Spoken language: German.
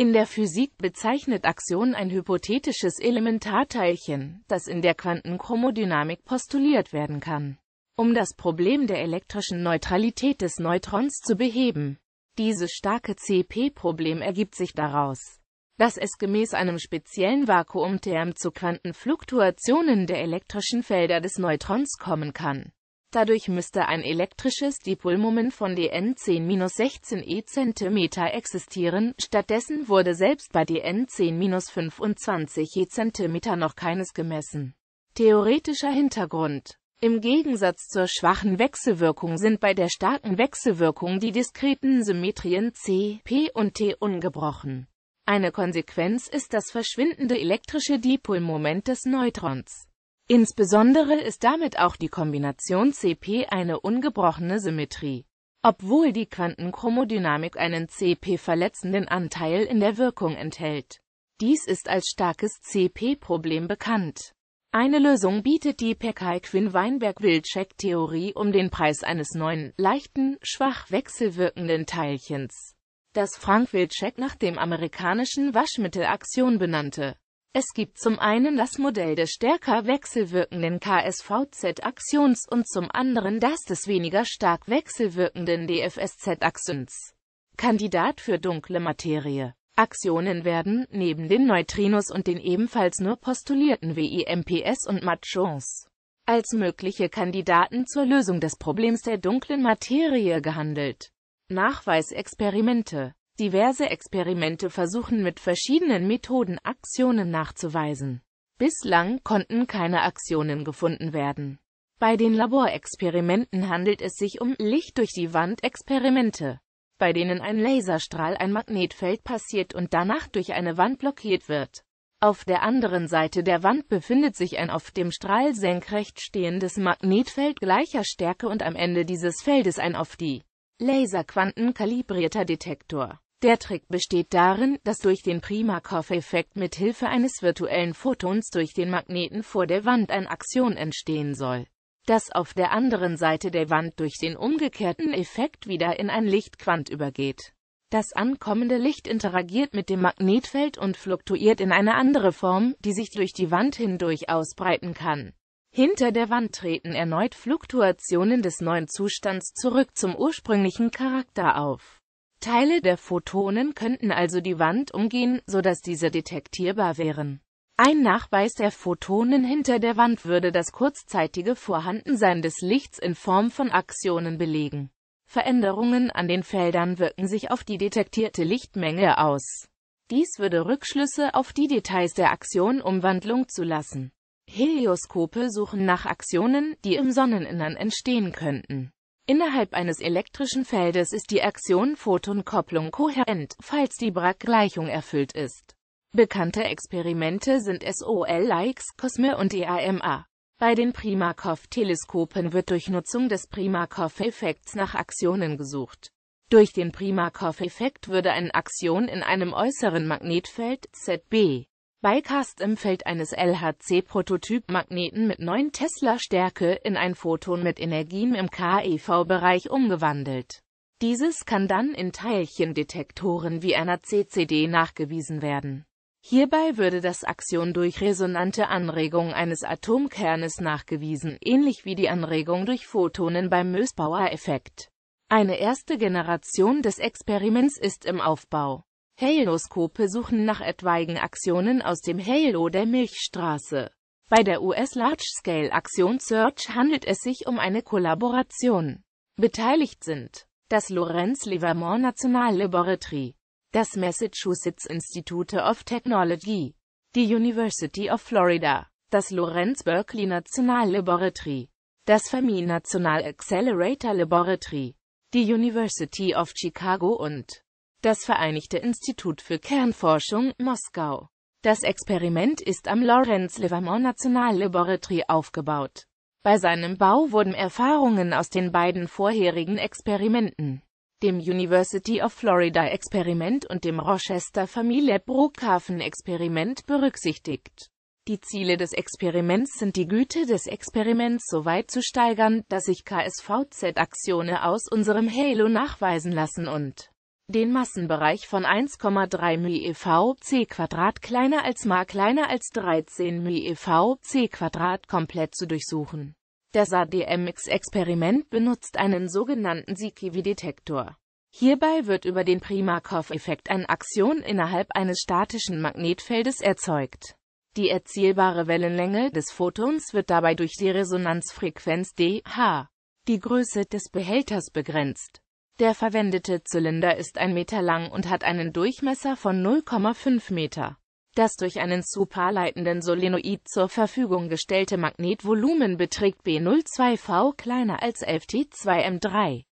In der Physik bezeichnet Axion ein hypothetisches Elementarteilchen, das in der Quantenchromodynamik postuliert werden kann, um das Problem der elektrischen Neutralität des Neutrons zu beheben. Dieses starke CP-Problem ergibt sich daraus, dass es gemäß einem speziellen Vakuumterm zu Quantenfluktuationen der elektrischen Felder des Neutrons kommen kann. Dadurch müsste ein elektrisches Dipolmoment von Dn 10-16 e cm existieren, stattdessen wurde selbst bei Dn 10-25 e cm noch keines gemessen. Theoretischer Hintergrund Im Gegensatz zur schwachen Wechselwirkung sind bei der starken Wechselwirkung die diskreten Symmetrien C, P und T ungebrochen. Eine Konsequenz ist das verschwindende elektrische Dipolmoment des Neutrons. Insbesondere ist damit auch die Kombination CP eine ungebrochene Symmetrie. Obwohl die Quantenchromodynamik einen CP-verletzenden Anteil in der Wirkung enthält. Dies ist als starkes CP-Problem bekannt. Eine Lösung bietet die Pekai-Quinn-Weinberg-Wilczek-Theorie um den Preis eines neuen, leichten, schwach wechselwirkenden Teilchens, das Frank Wilczek nach dem amerikanischen Waschmittel Axion benannte es gibt zum einen das Modell des stärker wechselwirkenden KSVZ-Axions und zum anderen das des weniger stark wechselwirkenden DFSZ-Axions. Kandidat für dunkle Materie. Aktionen werden, neben den Neutrinos und den ebenfalls nur postulierten WIMPs und Machons, als mögliche Kandidaten zur Lösung des Problems der dunklen Materie gehandelt. Nachweisexperimente Diverse Experimente versuchen mit verschiedenen Methoden Aktionen nachzuweisen. Bislang konnten keine Aktionen gefunden werden. Bei den Laborexperimenten handelt es sich um Licht durch die Wand Experimente, bei denen ein Laserstrahl ein Magnetfeld passiert und danach durch eine Wand blockiert wird. Auf der anderen Seite der Wand befindet sich ein auf dem Strahl senkrecht stehendes Magnetfeld gleicher Stärke und am Ende dieses Feldes ein auf die Laserquanten kalibrierter Detektor. Der Trick besteht darin, dass durch den primakoff effekt mit Hilfe eines virtuellen Photons durch den Magneten vor der Wand ein Aktion entstehen soll, das auf der anderen Seite der Wand durch den umgekehrten Effekt wieder in ein Lichtquant übergeht. Das ankommende Licht interagiert mit dem Magnetfeld und fluktuiert in eine andere Form, die sich durch die Wand hindurch ausbreiten kann. Hinter der Wand treten erneut Fluktuationen des neuen Zustands zurück zum ursprünglichen Charakter auf Teile der Photonen könnten also die Wand umgehen, sodass diese detektierbar wären. Ein Nachweis der Photonen hinter der Wand würde das kurzzeitige Vorhandensein des Lichts in Form von Aktionen belegen. Veränderungen an den Feldern wirken sich auf die detektierte Lichtmenge aus. Dies würde Rückschlüsse auf die Details der Aktion Umwandlung zulassen. Helioskope suchen nach Aktionen, die im Sonneninnern entstehen könnten. Innerhalb eines elektrischen Feldes ist die Aktion-Photon-Kopplung kohärent, falls die Bragg-Gleichung erfüllt ist. Bekannte Experimente sind sol SOLIX, COSME und EAMA. Bei den primakov teleskopen wird durch Nutzung des primakov effekts nach Aktionen gesucht. Durch den primakov effekt würde ein Aktion in einem äußeren Magnetfeld ZB Bycast im Feld eines LHC-Prototyp-Magneten mit 9 Tesla Stärke in ein Photon mit Energien im KEV-Bereich umgewandelt. Dieses kann dann in Teilchendetektoren wie einer CCD nachgewiesen werden. Hierbei würde das Axion durch resonante Anregung eines Atomkernes nachgewiesen, ähnlich wie die Anregung durch Photonen beim Mösbauer-Effekt. Eine erste Generation des Experiments ist im Aufbau. Haloskope suchen nach etwaigen Aktionen aus dem Halo der Milchstraße. Bei der US-Large-Scale-Aktion Search handelt es sich um eine Kollaboration. Beteiligt sind das Lorenz Livermore National Laboratory, das Massachusetts Institute of Technology, die University of Florida, das Lorenz Berkeley National Laboratory, das FAMI National Accelerator Laboratory, die University of Chicago und das Vereinigte Institut für Kernforschung, Moskau. Das Experiment ist am Lawrence Livermore National Laboratory aufgebaut. Bei seinem Bau wurden Erfahrungen aus den beiden vorherigen Experimenten, dem University of Florida Experiment und dem Rochester Familie Brookhaven Experiment berücksichtigt. Die Ziele des Experiments sind die Güte des Experiments so weit zu steigern, dass sich KSVZ-Aktionen aus unserem Halo nachweisen lassen und den Massenbereich von 1,3 MeV C2 kleiner als mal kleiner als 13 MeV C2 komplett zu durchsuchen. Das ADMX-Experiment benutzt einen sogenannten sikivi detektor Hierbei wird über den primakov effekt ein Aktion innerhalb eines statischen Magnetfeldes erzeugt. Die erzielbare Wellenlänge des Photons wird dabei durch die Resonanzfrequenz dH, die Größe des Behälters begrenzt. Der verwendete Zylinder ist ein Meter lang und hat einen Durchmesser von 0,5 Meter. Das durch einen superleitenden Solenoid zur Verfügung gestellte Magnetvolumen beträgt B02V kleiner als 11T2M3.